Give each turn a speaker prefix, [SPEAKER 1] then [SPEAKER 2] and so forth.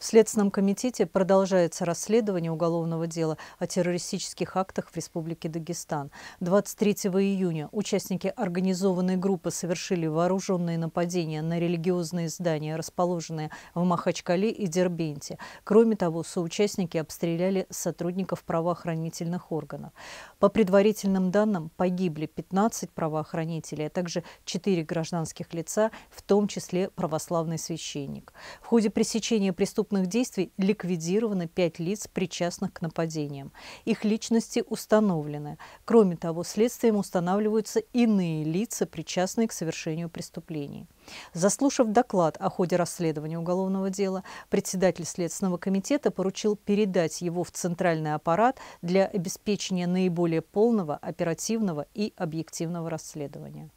[SPEAKER 1] В Следственном комитете продолжается расследование уголовного дела о террористических актах в Республике Дагестан. 23 июня участники организованной группы совершили вооруженные нападения на религиозные здания, расположенные в Махачкале и Дербенте. Кроме того, соучастники обстреляли сотрудников правоохранительных органов. По предварительным данным, погибли 15 правоохранителей, а также 4 гражданских лица, в том числе православный священник. В ходе пресечения преступных преступных действий ликвидировано 5 лиц, причастных к нападениям. Их личности установлены. Кроме того, следствием устанавливаются иные лица, причастные к совершению преступлений. Заслушав доклад о ходе расследования уголовного дела, председатель Следственного комитета поручил передать его в центральный аппарат для обеспечения наиболее полного, оперативного и объективного расследования.